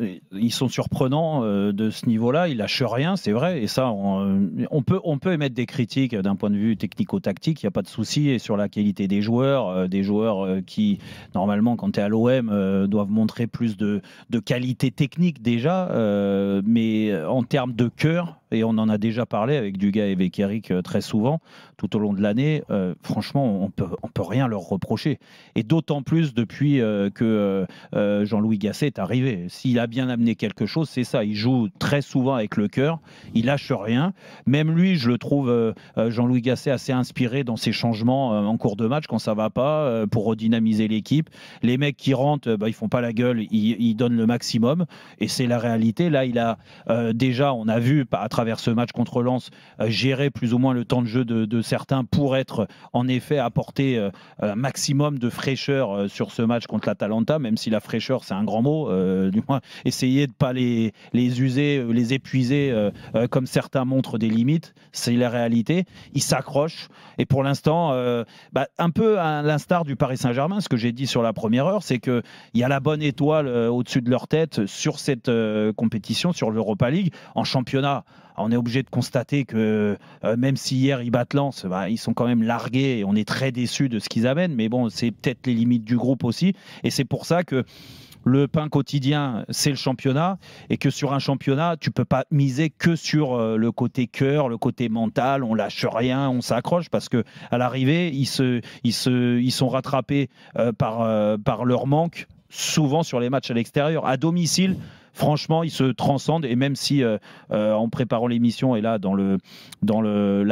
Euh, ils sont surprenants euh, de ce niveau-là. Ils lâchent rien, c'est vrai. Et ça, on, euh, peut, émettre des critiques d'un point de vue technico-tactique, il n'y a pas de souci. Et sur la qualité des joueurs, des joueurs qui, normalement, quand tu es à l'OM, doivent montrer plus de, de qualité technique déjà. mais en termes de cœur, et on en a déjà parlé avec Dugas et Eric euh, très souvent tout au long de l'année. Euh, franchement, on peut, on peut rien leur reprocher. Et d'autant plus depuis euh, que Jean-Louis Gasset est arrivé. S'il a bien amené quelque chose, c'est ça. Il joue très souvent avec le cœur. Il lâche rien. Même lui, je le trouve, Jean-Louis Gasset, assez inspiré dans ses changements en cours de match quand ça va pas pour redynamiser l'équipe. Les mecs qui rentrent, bah, ils font pas la gueule. Ils, donnent le maximum. Et c'est la réalité. Là, il a déjà, on a vu à travers vers ce match contre Lens, euh, gérer plus ou moins le temps de jeu de, certains pour être en effet apporter euh, un maximum de fraîcheur euh, sur ce match contre l'Atalanta, même si la fraîcheur c'est un grand mot, du moins essayer de pas les, les user, les épuiser comme certains montrent des limites, c'est la réalité. Ils s'accrochent et pour l'instant, bah, un peu à l'instar du Paris Saint-Germain, ce que j'ai dit sur la première heure, c'est que il y a la bonne étoile au-dessus de leur tête sur cette compétition, sur l'Europa League en championnat on est obligé de constater que euh, même si hier ils battent Lens, bah, ils sont quand même largués et on est très déçu de ce qu'ils amènent. Mais bon, c'est peut-être les limites du groupe aussi. Et c'est pour ça que le pain quotidien, c'est le championnat, et que sur un championnat, tu peux pas miser que sur euh, le côté cœur, le côté mental. On lâche rien, on s'accroche parce que à l'arrivée, ils se, ils se, ils sont rattrapés euh, par par leur manque souvent sur les matchs à l'extérieur. À domicile, franchement, ils se transcendent. Et même si, euh, euh, en préparant l'émission et là, dans l'annonce le, dans le,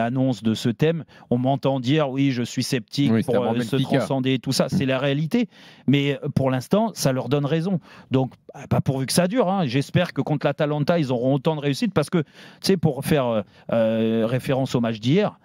de ce thème, on m'entend dire oui, je suis sceptique pour euh, se transcender, tout ça, c'est mm. la réalité. Mais pour l'instant, ça leur donne raison. Donc, ah, pas pourvu que ça dure. Hein. J'espère que contre l'Atalanta, ils auront autant de réussite parce que, tu sais, pour faire référence au match d'hier,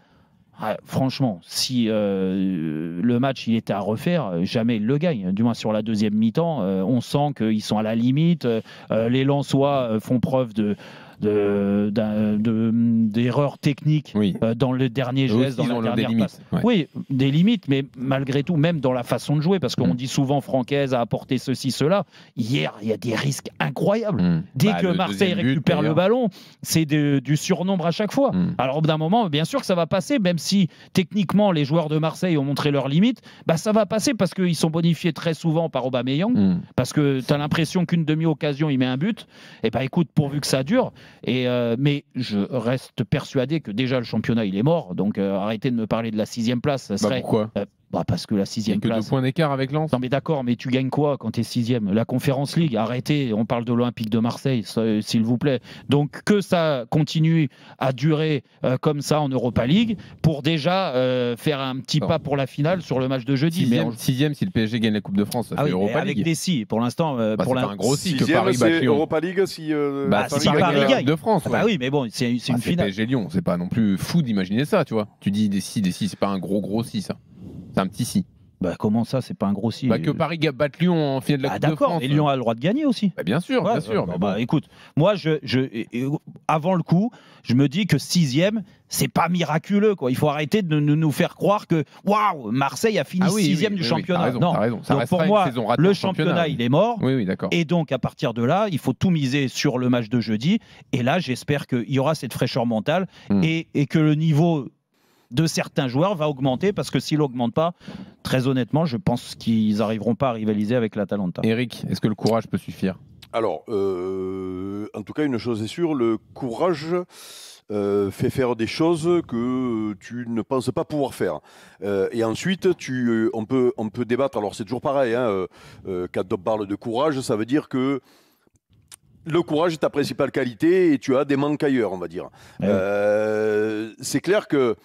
ah, franchement, si euh, le match il était à refaire, jamais il le gagne. Du moins sur la deuxième mi-temps, euh, on sent qu'ils sont à la limite. Euh, les Lensois font preuve de de, d'erreurs techniques euh, dans le dernier geste, dans la dernière Oui, des limites, mais malgré tout, même dans la façon de jouer, parce qu'on mm. dit souvent Francaise a apporté ceci, cela. Hier, il y a des risques incroyables. Mm. Dès bah, que Marseille récupère le ballon, c'est du surnombre à chaque fois. Mm. Alors, au bout d'un moment, bien sûr que ça va passer, même si techniquement les joueurs de Marseille ont montré leurs limites, bah, ça va passer parce qu'ils sont bonifiés très souvent par Aubameyang, parce que tu as l'impression qu'une demi-occasion, il met un but. Et eh bah ben, écoute, pourvu que ça dure, et, euh, mais je reste persuadé que déjà le championnat il est mort. Donc euh, arrêtez de me parler de la sixième place. Ça bah, serait, euh, bah parce que la sixième que place. deux d'écart avec Lens. Non mais d'accord, mais tu gagnes quoi quand tu es sixième La Conférence League, arrêtez. On parle de l'Olympique de Marseille, euh, s'il vous plaît. Donc que ça continue à durer euh, comme ça en Europa League pour déjà euh, faire un petit pas pour la finale sur le match de jeudi. Sixième, mais en... sixième si le PSG gagne la Coupe de France, ça ah fait Europa League. Avec des pour l'instant. Euh, bah pour un gros si que Paris bat Europa League si, bah, Paris, si gagne la Coupe de France. Ah bah oui, mais bon, c'est une ah, finale. PSG Lyon, c'est pas non plus fou d'imaginer ça, tu vois. Tu dis des si, des si, c'est pas un gros gros si ça. Hein. C'est un petit si. Bah comment ça, c'est pas un gros si bah Que Paris batte Lyon en finale de la ah, Coupe de France. Et Lyon a le droit de gagner aussi. Bah, bien sûr, bien sûr. Bah, écoute, moi, je, je, avant le coup, je me dis que sixième, c'est pas miraculeux. Quoi. Il faut arrêter de nous faire croire que waouh, Marseille a fini ah sixième du championnat. non, raison. Ça donc, pour moi, le championnat, il est mort. Oui, oui, d'accord. Et donc à partir de là, il faut tout miser sur le match de jeudi. Et là, j'espère qu'il y aura cette fraîcheur mentale hmm. et, et que le niveau de certains joueurs va augmenter parce que s'il augmente pas, très honnêtement, je pense qu'ils n'arriveront pas à rivaliser avec l'Atalanta. Eric, est-ce que le courage peut suffire Alors, euh, en tout cas, une chose est sûre, le courage... Euh, fait faire des choses que tu ne penses pas pouvoir faire. Euh, et ensuite, tu, on, peut, on peut débattre. Alors, c'est toujours pareil. Hein, quand on parle de courage, ça veut dire que le courage est ta principale qualité et tu as des manques ailleurs, on va dire. Eh c'est clair que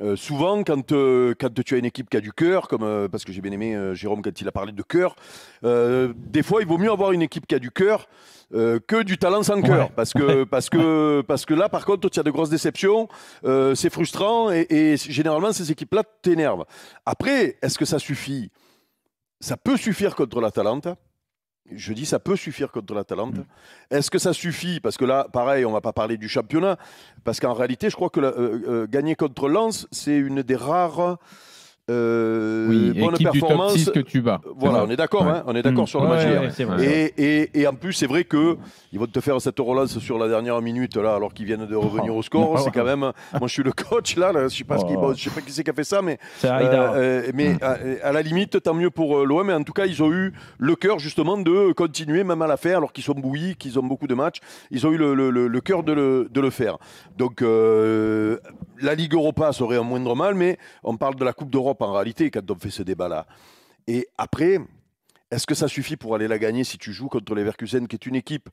euh, souvent, euh, quand, tu as une équipe qui a du cœur, comme euh, parce que j'ai bien aimé Jérôme quand il a parlé de cœur, des fois il vaut mieux avoir une équipe qui a du cœur que du talent sans cœur, parce que parce que parce que là, par contre, tu as de grosses déceptions, c'est frustrant et, généralement ces équipes-là t'énervent. Après, est-ce que ça suffit Ça peut suffire contre la Talente je dis ça peut suffire contre la Talente. Mm. Est-ce que ça suffit Parce que là, pareil, on ne va pas parler du championnat. Parce qu'en réalité, je crois que euh, euh, gagner contre Lens, c'est une des rares euh, oui, bonne performance. que tu euh, Voilà, on est d'accord, hein, on est d'accord mm. sur le match hein. et, en plus, c'est vrai que ils vont te faire cette relance sur la dernière minute là, alors qu'ils viennent de oh. revenir au score. C'est quand même. Moi, je suis le coach là. je sais pas qui, oh. sais pas qui c'est qui a fait ça, mais euh, mais mm. à, la limite, tant mieux pour l'OM. Mais en tout cas, ils ont eu le cœur justement de continuer même à la faire, alors qu'ils sont bouillis, qu'ils ont beaucoup de matchs. Ils ont eu le, le, cœur de le, faire. Donc la Ligue Europa serait un moindre mal, mais on parle de la Coupe d'Europe en réalité quand on fait ce débat-là. Et après, est-ce que ça suffit pour aller la gagner si tu joues contre les Verkusen, qui est une équipe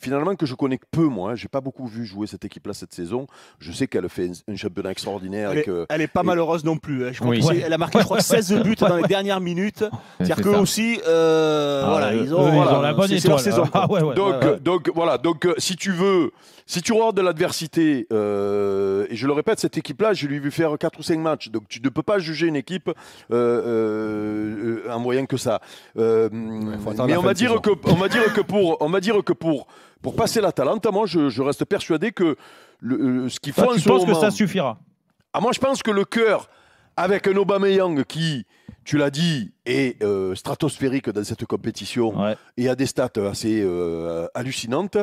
finalement que je connais peu, moi. Hein. J'ai pas beaucoup vu jouer cette équipe-là cette saison. Je sais qu'elle fait un championnat extraordinaire. elle est pas malheureuse non plus. Hein. Elle a marqué, 16 buts dans les dernières minutes. C'est-à-dire qu'eux aussi, euh, ah, voilà, ils ont, ils la bonne Saison, ah donc, donc, voilà. Donc, euh, si tu veux, si tu regardes de l'adversité, euh, et je le répète, cette équipe-là, je lui ai vu faire 4 ou 5 matchs. Donc, tu ne peux pas juger une équipe en moyen que ça. mais on va, dire que, on va dire que pour, on va dire que pour pour passer talente, moi, je, reste persuadé que euh, ce qu'il faut tu que ça suffira ah, Moi, je pense que le cœur, avec un Young qui tu l'as dit, est euh, stratosphérique dans cette compétition Il et a des stats assez euh, hallucinantes.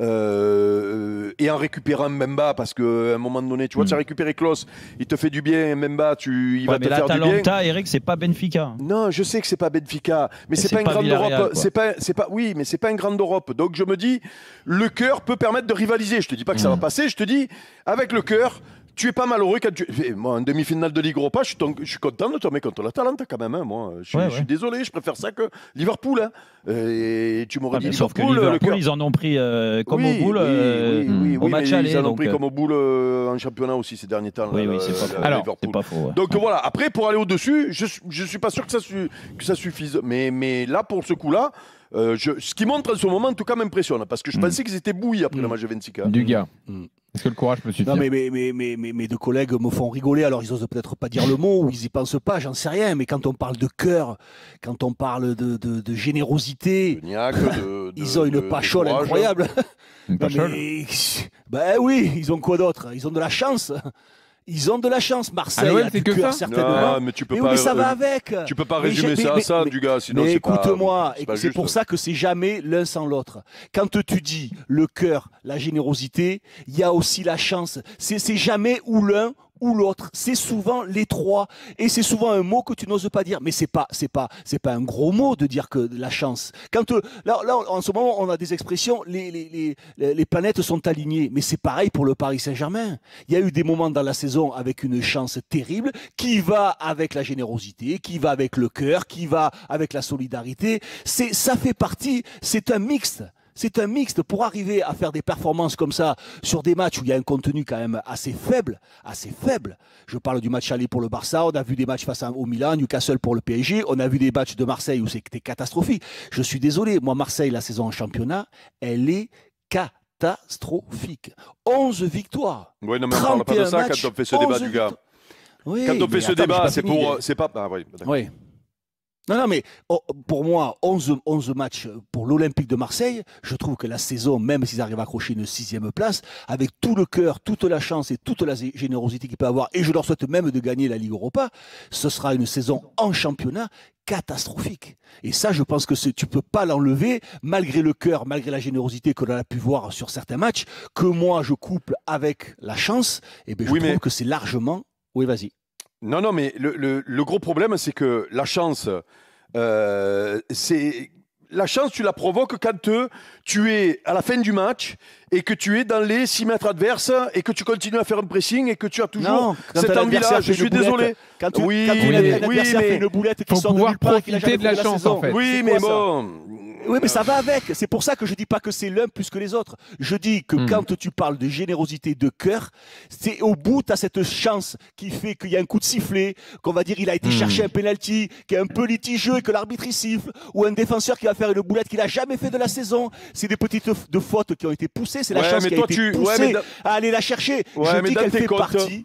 Euh, et en récupérant Memba, parce qu'à un moment donné, tu vois, mm. tu as récupéré Klaus, il te fait du bien, Memba, tu, il va te faire du bien. Eric, c'est pas Benfica. Non, je sais que c'est pas Benfica, mais c'est pas, pas, une grande Europe. C'est pas, c'est pas, oui, mais c'est pas une grande Europe. Donc je me dis, le cœur peut permettre de rivaliser. Je te dis pas que ça mm. va passer, je te dis, avec le cœur, tu es pas malheureux quand tu. Eh, moi, en demi-finale de Ligue Europa, je suis, content de tomber contre talente quand même. Hein, moi, je, suis- désolé, je préfère ça que Liverpool. Hein. Euh, et tu m'aurais ah, dit sauf que Liverpool, ils en ont pris euh. comme au boule oui, match Ils en ont pris comme au boule en championnat aussi ces derniers temps. Oui, oui, euh, c'est pas faux. Donc voilà, après pour aller au-dessus, je ne suis pas sûr que ça, que ça suffise. Mais, mais là, pour ce coup-là, ce qui montre en ce moment, en tout cas, m'impressionne. Parce que je mm. pensais qu'ils étaient bouillis après le mm. match de 26 Du gars. Mm. Est-ce que le courage me suffire. Non, mais, mais, mais, mais, mes deux collègues me font rigoler. Alors, ils osent peut-être pas dire le mot ou ils y pensent pas, j'en sais rien. Mais quand on parle de cœur, quand on parle de, générosité, ils ont une pachole incroyable. Une pachole. Ben oui, ils ont quoi d'autre Ils ont de la chance. Ils ont de la chance, Marseille. cœur, certainement. mais ça va avec. Tu peux pas résumer ça à ça, du gars. Sinon, écoute-moi, c'est, pour ça que c'est jamais l'un sans l'autre. Quand tu dis le cœur, la générosité, il y a aussi la chance. C'est, c'est jamais ou l'un ou l'autre. C'est souvent les trois. Et c'est souvent un mot que tu n'oses pas dire. Mais c'est pas, c'est pas, c'est pas un gros mot de dire que la chance. Quand euh, là, là, en ce moment, on a des expressions. Les, les, les, les planètes sont alignées. Mais c'est pareil pour le Paris Saint-Germain. Il y a eu des moments dans la saison avec une chance terrible qui va avec la générosité, qui va avec le cœur, qui va avec la solidarité. C'est, ça fait partie. C'est un mixte. C'est un mixte pour arriver à faire des performances comme ça sur des matchs où il y a un contenu quand même assez faible, assez faible. Je parle du match aller pour le Barça, on a vu des matchs face au Milan, Newcastle pour le PSG, on a vu des matchs de Marseille où c'était catastrophique. Je suis désolé, moi Marseille la saison en championnat, elle est catastrophique. 11 victoires. Oui, non, on parle pas de ça quand on fait ce débat du gars. quand on fait ce débat, c'est pour euh, c'est pas ah oui, non, non, mais oh, pour moi, 11, matchs pour l'Olympique de Marseille, je trouve que la saison, même s'ils arrivent à accrocher une sixième place, avec tout le cœur, toute la chance et toute la générosité qu'ils peuvent avoir, et je leur souhaite même de gagner la Ligue Europa, ce sera une saison en championnat catastrophique. Et ça, je pense que tu ne peux pas l'enlever, malgré le cœur, malgré la générosité que l'on a pu voir sur certains matchs, que moi je couple avec la chance, et eh ben, je trouve que c'est largement... Oui, vas-y. Non, non, mais le gros problème, c'est que la chance, euh, c'est la chance, tu la provoques quand euh, tu es à la fin du match et que tu es dans les 6 mètres adverses et que tu continues à faire un pressing et que tu as toujours cette envie-là. Je suis désolé. oui, oui, mais, fait une boulette qui sort de profiter de la, chance, en fait. Oui, mais bon. Oui, mais ça va avec. C'est pour ça que je dis pas que c'est l'un plus que les autres. Je dis que hmm. quand tu parles de générosité de cœur, c'est au bout, à cette chance qui fait qu'il y a un coup de sifflet, qu'on va dire il a été hmm. chercher un penalty, qui est un peu litigieux et que l'arbitre siffle, ou un défenseur qui va faire une boulette qu'il a jamais fait de la saison. C'est des petites de fautes qui ont été poussées, c'est la chance qui a été poussée à aller la chercher. je dis qu'elle fait partie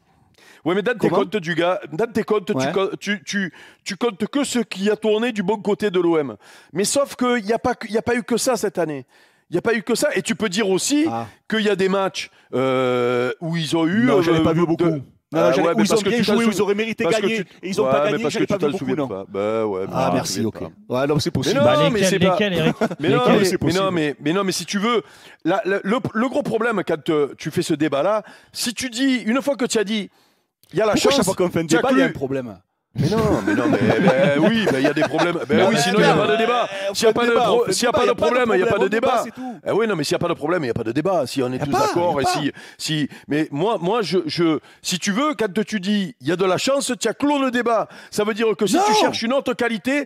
oui, mais dans tes comptes du gars, dans tes comptes, tu, tu, tu, tu, comptes que ce qui a tourné du bon côté de l'OM. Mais sauf qu'il n'y a, pas, a pas eu que ça cette année. Il n'y a pas eu que ça. Et tu peux dire aussi ah. qu'il y a des matchs euh, où ils ont eu. Non, je ai euh, pas vu beaucoup. De... Non, ah, ouais, où ils ont bien joué, où ils auraient mérité gagner, tu... et ils n'ont pas gagné, parce que pas vu beaucoup, non. Pas. Bah ouais, ah, bah, ah, merci, ok. Pas. Ouais, non, c'est possible. Mais non, mais c'est pas... mais, non, mais, mais, non, mais, si tu veux, le, le, gros problème quand euh, tu fais ce débat-là, si tu dis, une fois que tu as dit, il y a la chance. à fois qu'en fin de débat, il y a un problème. Mais non, mais non, mais, mais oui, il y a des problèmes. Mais oui, sinon il n'y a pas de débat. S'il n'y a, pas de problème, il n'y a pas de débat. oui, non, mais s'il n'y a pas de problème, il n'y a pas de débat. Si on est tous d'accord si, Mais moi, moi, je, je, si tu veux, quand tu dis, il y a de la chance, tu as clos le débat. Ça veut dire que si tu cherches une autre qualité,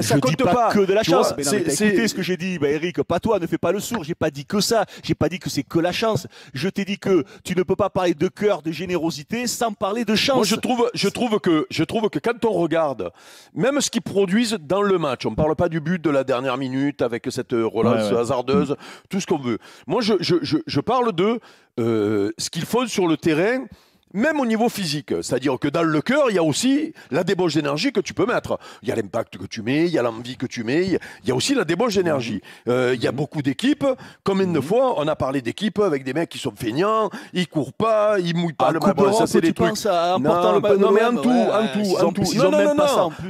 ça ne compte pas. Que de la chance. Écoutez ce que j'ai dit, Eric. Pas toi, ne fais pas le sourd. J'ai pas dit que ça. J'ai pas dit que c'est que la chance. Je t'ai dit que tu ne peux pas parler de cœur, de générosité, sans parler de chance. Moi, je trouve, je trouve que, je trouve que quand on regarde même ce qu'ils produisent dans le match, on ne parle pas du but de la dernière minute avec cette euh, relance hasardeuse, tout ce qu'on veut. Moi, je, parle de euh, ce qu'ils font sur le terrain même au niveau physique. C'est-à-dire que dans le cœur, il y a aussi la débauche d'énergie que tu peux mettre. Il y a l'impact que tu mets, il y a l'envie que tu mets, il y a aussi la débauche d'énergie. il y a beaucoup d'équipes. Combien de fois on a parlé d'équipes avec des mecs qui sont feignants, ils courent pas, ils mouillent pas le ballon, ça c'est des trucs. non, mais en tout, en tout, en tout. Non,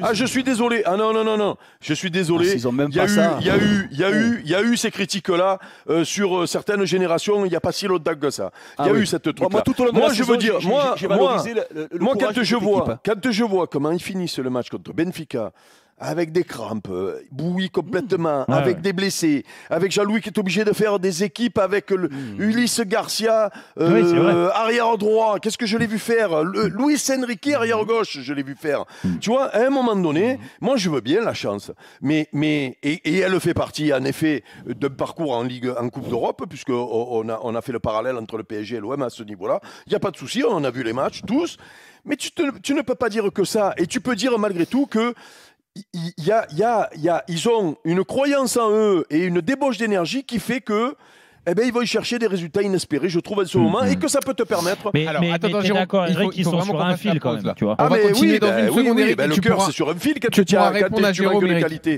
Ah, je suis désolé. Ah non, non, non, non. Je suis désolé. Ils il y a eu, il y a eu, il y a eu, il y a eu ces critiques-là sur certaines générations. Il n'y a pas si longtemps que ça. Il y a eu cette truc. Moi, je veux dire moi, je vois, quand je vois comment ils finissent le match contre Benfica, avec des crampes, euh, bouilli mmh. complètement, avec des blessés, avec Jean-Louis qui est obligé de faire des équipes avec le, mmh. Ulysse Garcia, euh, arrière droit, qu'est-ce que je l'ai vu faire le, mmh. Luis Enrique, arrière gauche, je l'ai vu faire. Tu vois, à un moment donné, moi je veux bien la chance, mais, mais et, elle fait partie en effet d'un parcours en Ligue, en Coupe d'Europe, puisque on a, on a fait le parallèle entre le PSG et l'OM à ce niveau-là. Il n'y a pas de souci, on a vu les matchs tous, mais tu, tu ne peux pas dire que ça, et tu peux dire malgré tout que y a, y a, ils ont une croyance en eux et une débauche d'énergie qui fait que eh ben, ils vont y chercher des résultats inespérés, je trouve, à ce mm, moment, et mm. que ça peut te permettre. Mais, Alors, mais, attends, d'accord, ils sont sur un fil quand même, tu vois. Ah, On va ah, continuer oui, dans bah une seconde, oui, bah, le cœur, c'est sur un fil quand tu tiens à répondre à Jérôme, de qualité.